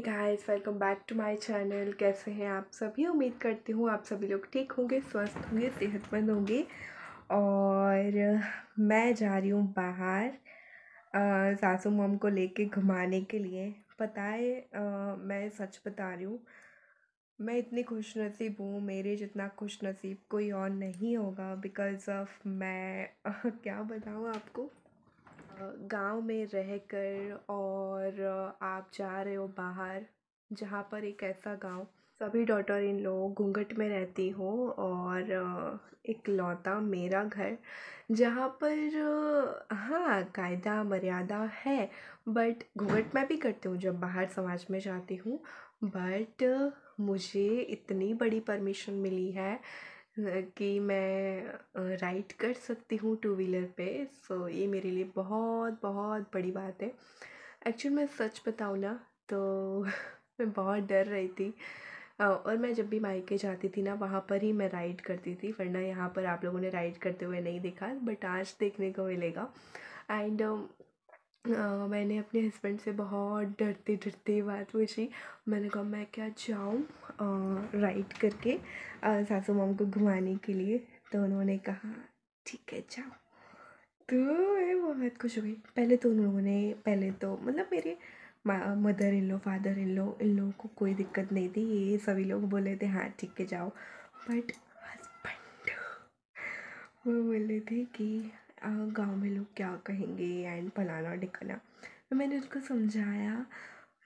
Hey guys welcome back to my channel कैसे हैं आप सभी उम्मीद करती हूँ आप सभी लोग ठीक होंगे स्वस्थ होंगे सेहतमंद होंगे और मैं जा रही हूँ बाहर सासू मम को लेके घुमाने के लिए पता है आ, मैं सच बता रही हूँ मैं इतनी खुश नसीब हूँ मेरे जितना खुश नसीब कोई और नहीं होगा बिकॉज़ ऑफ मैं क्या बताऊँ आपको गाँव में रह कर और आप जा रहे हो बाहर जहाँ पर एक ऐसा गाँव सभी डॉटर इन लोग घूंघट में रहती हो और एक लौता मेरा घर जहाँ पर हाँ कायदा मर्यादा है बट घूंघट मैं भी करती हूँ जब बाहर समाज में जाती हूँ बट मुझे इतनी बड़ी परमिशन मिली है कि मैं राइड कर सकती हूँ टू व्हीलर पे सो ये मेरे लिए बहुत बहुत बड़ी बात है एक्चुअली मैं सच बताऊँ ना तो मैं बहुत डर रही थी और मैं जब भी माइके जाती थी ना वहाँ पर ही मैं राइड करती थी वरना यहाँ पर आप लोगों ने राइड करते हुए नहीं देखा बट आज देखने को मिलेगा एंड मैंने अपने हस्बैंड से बहुत डरते डरते बात पूछी मैंने कहा मैं क्या जाऊँ राइड करके सासू माम को घुमाने के लिए तो उन्होंने कहा ठीक है जाओ तो मैं बहुत खुश हो गई पहले तो उन्होंने पहले तो मतलब मेरे mother in low father in लो इन लोगों को कोई दिक्कत नहीं थी ये सभी लोग बोले थे हाँ ठीक है जाओ बट हस्बैंड वो बोले थे कि गाँव में लोग क्या कहेंगे एंड फलाना ढिकाना तो मैंने उसको समझाया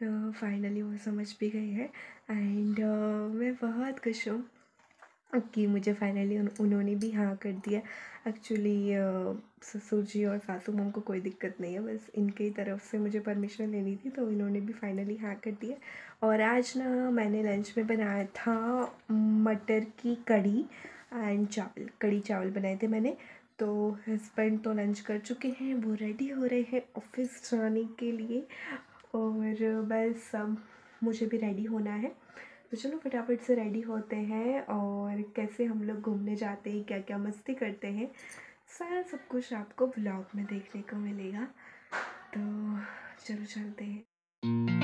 फाइनली वो समझ भी गई है एंड मैं बहुत खुश हूँ कि मुझे फाइनली उन, उन्होंने भी हाँ कर दिया एक्चुअली ससुर जी और सासू मोम को कोई दिक्कत नहीं है बस इनके ही तरफ से मुझे परमिशन लेनी थी तो इन्होंने भी फाइनली हाँ कर दिया और आज ना मैंने लंच में बनाया था मटर की कड़ी एंड चावल कड़ी चावल बनाए थे मैंने तो हस्बैंड तो लंच कर चुके हैं वो रेडी हो रहे हैं ऑफिस जाने के लिए और बस अब मुझे भी रेडी होना है तो चलो फटाफट से रेडी होते हैं और कैसे हम लोग घूमने जाते हैं क्या क्या मस्ती करते हैं सारा सब कुछ आपको ब्लॉग में देखने को मिलेगा तो चलो चलते हैं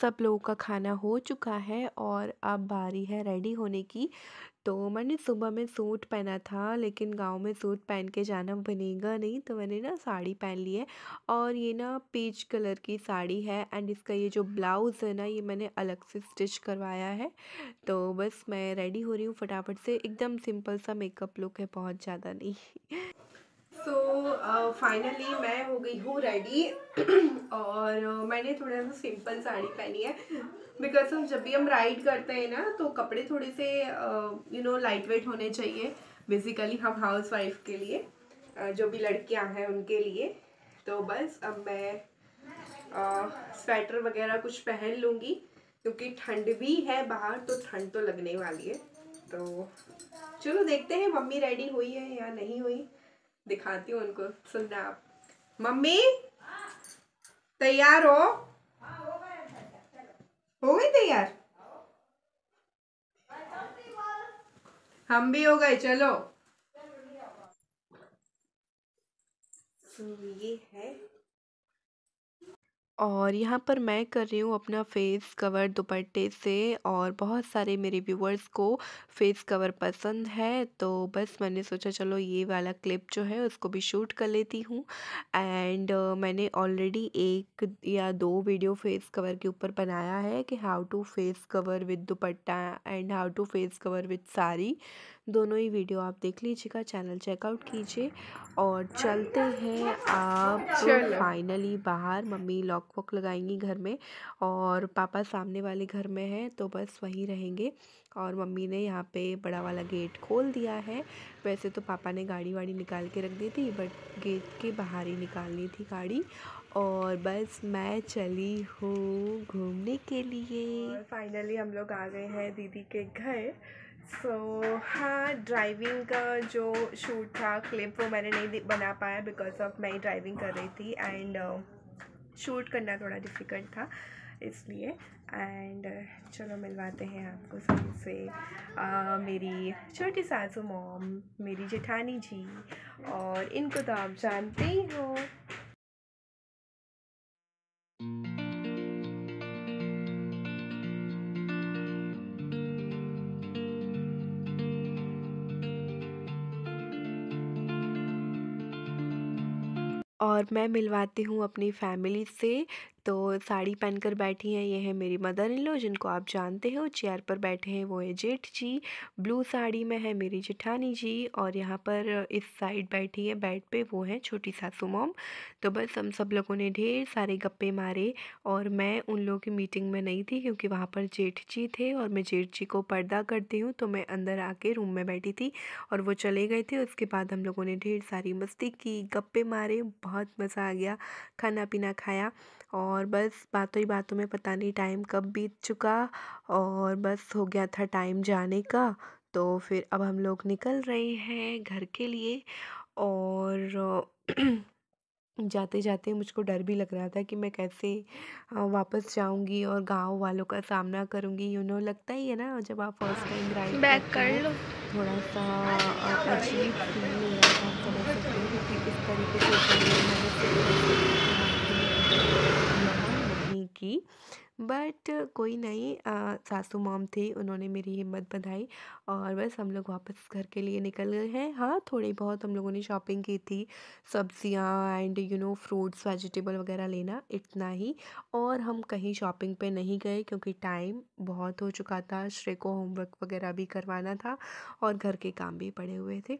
सब लोगों का खाना हो चुका है और अब बारी है रेडी होने की तो मैंने सुबह में सूट पहना था लेकिन गांव में सूट पहन के जाना बनेगा नहीं तो मैंने ना साड़ी पहन ली है और ये ना पीच कलर की साड़ी है एंड इसका ये जो ब्लाउज़ है ना ये मैंने अलग से स्टिच करवाया है तो बस मैं रेडी हो रही हूँ फटाफट से एकदम सिंपल सा मेकअप लुक है बहुत ज़्यादा नहीं सो so, फाइनली uh, मैं हो गई हूँ रेडी और uh, मैंने थोड़ा सा सिंपल साड़ी पहनी है बिकॉज हम जब भी हम राइड करते हैं ना तो कपड़े थोड़े से यू नो लाइट वेट होने चाहिए बेसिकली हम हाउस वाइफ के लिए uh, जो भी लड़कियाँ हैं उनके लिए तो बस अब मैं स्वेटर uh, वगैरह कुछ पहन लूँगी क्योंकि ठंड भी है बाहर तो ठंड तो लगने वाली है तो चलो देखते हैं मम्मी रेडी हुई है या नहीं हुई दिखाती हूँ उनको सुनना आप मम्मी तैयार हो हो गई तैयार हम भी हो गए चलो तो ये है और यहाँ पर मैं कर रही हूँ अपना फ़ेस कवर दुपट्टे से और बहुत सारे मेरे व्यूवर्स को फ़ेस कवर पसंद है तो बस मैंने सोचा चलो ये वाला क्लिप जो है उसको भी शूट कर लेती हूँ एंड uh, मैंने ऑलरेडी एक या दो वीडियो फ़ेस कवर के ऊपर बनाया है कि how to face cover with dupatta and how to face cover with sari दोनों ही वीडियो आप देख लीजिएगा चैनल चेकआउट कीजिए और चलते हैं आप फाइनली बाहर मम्मी लॉक वॉक लगाएंगी घर में और पापा सामने वाले घर में हैं तो बस वहीं रहेंगे और मम्मी ने यहाँ पे बड़ा वाला गेट खोल दिया है वैसे तो पापा ने गाड़ी वाड़ी निकाल के रख दी थी बट गेट के बाहर ही निकालनी थी गाड़ी और बस मैं चली हूँ घूमने के लिए फाइनली हम लोग आ गए हैं दीदी के घर सो so, हाँ ड्राइविंग का जो शूट था क्लिप वो मैंने नहीं बना पाया बिकॉज ऑफ मैं ही ड्राइविंग कर रही थी एंड शूट uh, करना थोड़ा डिफ़िकल्ट था इसलिए एंड uh, चलो मिलवाते हैं आपको सभी से uh, मेरी छोटी सासू मॉम मेरी जेठानी जी और इनको तो आप जानते ही हो और मैं मिलवाती हूँ अपनी फैमिली से तो साड़ी पहनकर बैठी हैं ये है मेरी मदर इन लो जिनको आप जानते हो चेयर पर बैठे हैं वो है जेठ जी ब्लू साड़ी में है मेरी जेठानी जी और यहाँ पर इस साइड बैठी है बेड पे वो है छोटी सासू मोम तो बस हम सब लोगों ने ढेर सारे गप्पे मारे और मैं उन लोगों की मीटिंग में नहीं थी क्योंकि वहाँ पर जेठ जी थे और मैं जेठ जी को पर्दा करती हूँ तो मैं अंदर आके रूम में बैठी थी और वो चले गए थे उसके बाद हम लोगों ने ढेर सारी मस्ती की गप्पे मारे बहुत मज़ा आ गया खाना पीना खाया और बस बातों ही बातों में पता नहीं टाइम कब बीत चुका और बस हो गया था टाइम जाने का तो फिर अब हम लोग निकल रहे हैं घर के लिए और जाते जाते मुझको डर भी लग रहा था कि मैं कैसे वापस जाऊंगी और गांव वालों का सामना करूंगी यू नो लगता ही है ना जब आप फर्स्ट टाइम ड्राइव बैक कर लो थोड़ा सा अजीब फील हो रहा था समझ सकते हो इस तरीके से थी बट कोई नहीं सासू मॉम थे उन्होंने मेरी हिम्मत बधाई और बस हम लोग वापस घर के लिए निकल गए हैं हाँ थोड़ी बहुत हम लोगों ने शॉपिंग की थी सब्जियाँ and you know fruits vegetable वगैरह लेना इतना ही और हम कहीं शॉपिंग पे नहीं गए क्योंकि टाइम बहुत हो चुका था श्रे को होमवर्क वगैरह भी करवाना था और घर के काम भी पड़े हुए थे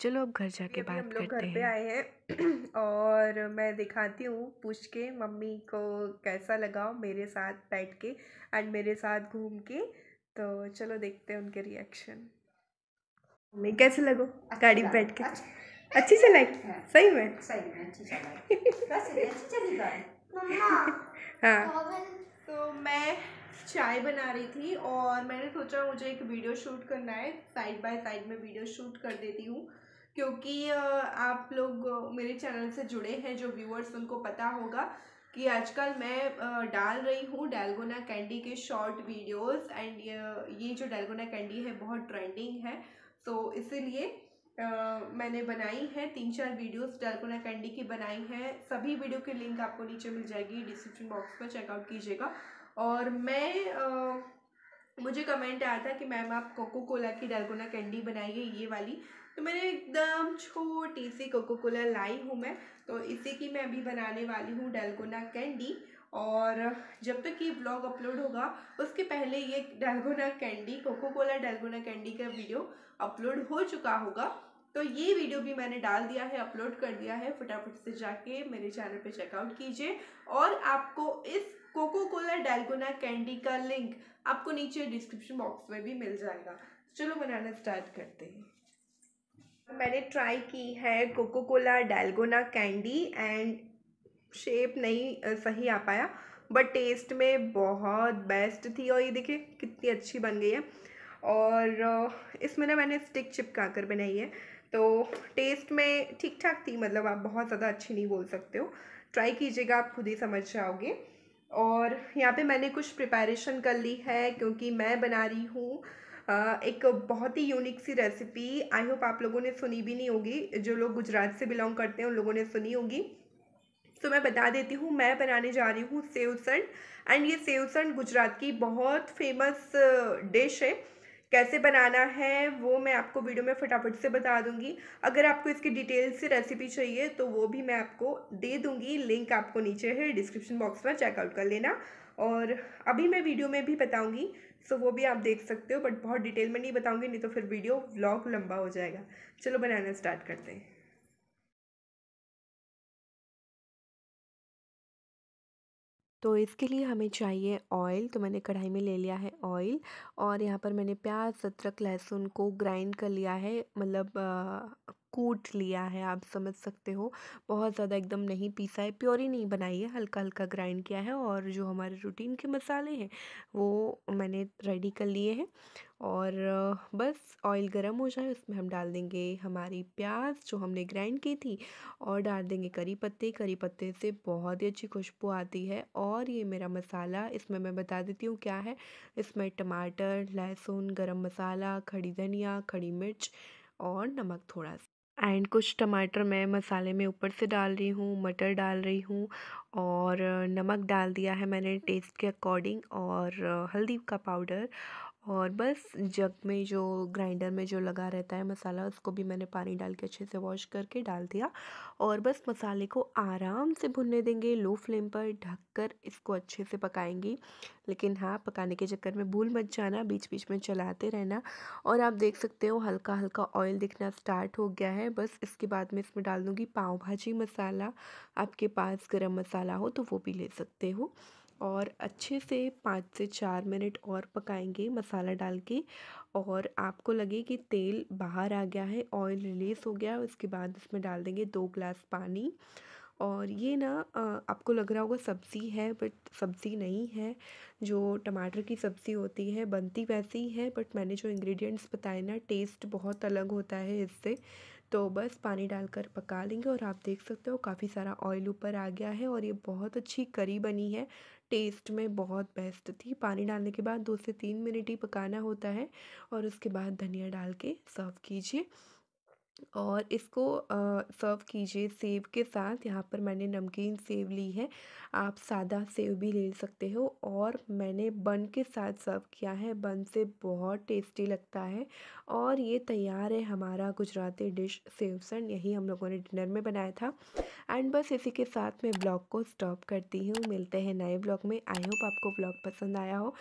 चलो अब घर जाके बात करते हैं आए हैं और मैं दिखाती हूँ पूछ के मम्मी को कैसा लगा मेरे साथ बैठ के एंड मेरे साथ घूम के तो चलो देखते हैं उनके रिएक्शन मम्मी कैसे लगो अच्छा गाड़ी बैठ के अच्छा। अच्छी चलाई हाँ। सही में सही में हाँ तो मैं चाय बना रही थी और मैंने सोचा मुझे एक वीडियो शूट करना है साइड बाय साइड में वीडियो शूट कर देती हूँ क्योंकि आप लोग मेरे चैनल से जुड़े हैं जो व्यूअर्स उनको पता होगा कि आजकल मैं डाल रही हूँ डेलगोना कैंडी के शॉर्ट वीडियोस एंड ये जो डेलगोना कैंडी है बहुत ट्रेंडिंग है तो इसीलिए मैंने बनाई है तीन चार वीडियोस डेलगोना कैंडी की बनाई हैं सभी वीडियो की लिंक आपको नीचे मिल जाएगी डिस्क्रिप्शन बॉक्स में चेकआउट कीजिएगा और मैं आ, मुझे कमेंट आया था कि मैम आप कोको कोला की डेलगोना कैंडी बनाइए ये वाली तो मैंने एकदम छोटी सी कोको कोला लाई हूँ मैं तो इसी की मैं अभी बनाने वाली हूँ डेलगोना कैंडी और जब तक ये ब्लॉग अपलोड होगा उसके पहले ये dalgona candy Coca Cola dalgona candy का वीडियो अपलोड हो चुका होगा तो ये वीडियो भी मैंने डाल दिया है अपलोड कर दिया है फटाफट से जाके मेरे चैनल पे चेकआउट कीजिए और आपको इस कोको कोला डेलगोना कैंडी का लिंक आपको नीचे डिस्क्रिप्शन बॉक्स में भी मिल जाएगा तो चलो बनाना स्टार्ट करते हैं मैंने ट्राई की है Coca Cola dalgona candy and shape नहीं सही आ पाया बट टेस्ट में बहुत बेस्ट थी और ये देखिए कितनी अच्छी बन गई है और इसमें ना मैंने स्टिक चिपका कर बनाई है तो टेस्ट में ठीक ठाक थी मतलब आप बहुत ज़्यादा अच्छी नहीं बोल सकते हो ट्राई कीजिएगा आप खुद ही समझ जाओगे और यहाँ पे मैंने कुछ प्रिपरेशन कर ली है क्योंकि मैं बना रही हूँ हाँ, एक बहुत ही यूनिक सी रेसिपी आई होप आप लोगों ने सुनी भी नहीं होगी जो लोग गुजरात से बिलोंग करते हैं उन लोगों ने सुनी होगी तो मैं बता देती हूँ मैं बनाने जा रही हूँ सेवसंड एंड ये सेवसंड गुजरात की बहुत फेमस डिश uh, है कैसे बनाना है वो मैं आपको वीडियो में फटाफट से बता दूंगी अगर आपको इसकी डिटेल से रेसिपी चाहिए तो वो भी मैं आपको दे दूंगी लिंक आपको नीचे है डिस्क्रिप्शन बॉक्स में चेकआउट कर लेना और अभी मैं वीडियो में भी बताऊंगी सो वो भी आप देख सकते हो बट बहुत डिटेल में नहीं बताऊंगी नहीं तो फिर वीडियो व्लॉग लंबा हो जाएगा चलो बनाना स्टार्ट करते हैं तो इसके लिए हमें चाहिए ऑयल तो मैंने कढ़ाई में ले लिया है ऑयल और यहाँ पर मैंने प्याज अदरक लहसुन को ग्राइंड कर लिया है मतलब कूट लिया है आप समझ सकते हो बहुत ज़्यादा एकदम नहीं पीसा है प्योरी नहीं बनाई है हल्का हल्का ग्राइंड किया है और जो हमारे रूटीन के मसाले हैं वो मैंने रेडी कर लिए हैं और बस ऑयल गरम हो जाए उसमें हम डाल देंगे हमारी प्याज जो हमने ग्राइंड की थी और डाल देंगे करी पत्ते करी पत्ते से बहुत ही अच्छी खुशबू आती है और ये मेरा मसाला इसमें मैं बता देती हूँ क्या है इसमें टमाटर लहसुन गरम मसाला खड़ी धनिया खड़ी मिर्च और नमक थोड़ा सा एंड कुछ टमाटर मैं मसाले में ऊपर से डाल रही हूँ मटर डाल रही हूँ और नमक डाल दिया है मैंने टेस्ट के अकॉर्डिंग और हल्दी का पाउडर और बस जग में जो ग्राइंडर में जो लगा रहता है मसाला उसको भी मैंने पानी डाल के अच्छे से वॉश करके डाल दिया और बस मसाले को आराम से भुनने देंगे लो फ्लेम पर ढककर इसको अच्छे से पकाएंगी लेकिन हाँ पकाने के चक्कर में भूल मत जाना बीच बीच में चलाते रहना और आप देख सकते हो हल्का हल्का ऑयल दिखना स्टार्ट हो गया है बस इसके बाद मैं इसमें डाल दूँगी पाव भाजी मसाला आपके पास गर्म मसाला हो तो वो भी ले सकते हो और अच्छे से पाँच से चार मिनट और पकाएंगे मसाला डाल के और आपको लगे कि तेल बाहर आ गया है ऑयल रिलीज़ हो गया उसके बाद इसमें डाल देंगे दो ग्लास पानी और ये ना आपको लग रहा होगा सब्ज़ी है बट सब्ज़ी नहीं है जो टमाटर की सब्ज़ी होती है बनती वैसे ही है बट मैंने जो इंग्रेडिएंट्स बताए ना टेस्ट बहुत अलग होता है इससे तो बस पानी डालकर पका लेंगे और आप देख सकते हो काफ़ी सारा ऑयल ऊपर आ गया है और ये बहुत अच्छी करी बनी है टेस्ट में बहुत बेस्ट थी पानी डालने के बाद दो से तीन मिनट ही पकाना होता है और उसके बाद धनिया डाल के सर्व कीजिए और इसको सर्व कीजिए सेब के साथ यहाँ पर मैंने नमकीन सेब ली है आप सादा सेब भी ले सकते हो और मैंने बन के साथ सर्व किया है बन से बहुत टेस्टी लगता है और ये तैयार है हमारा गुजराती डिश सेवसन यही हम लोगों ने डिनर में बनाया था एंड बस इसी के साथ मैं ब्लॉग को स्टॉप करती हूँ मिलते हैं नए ब्लॉग में आई होप आपको ब्लॉग पसंद आया हो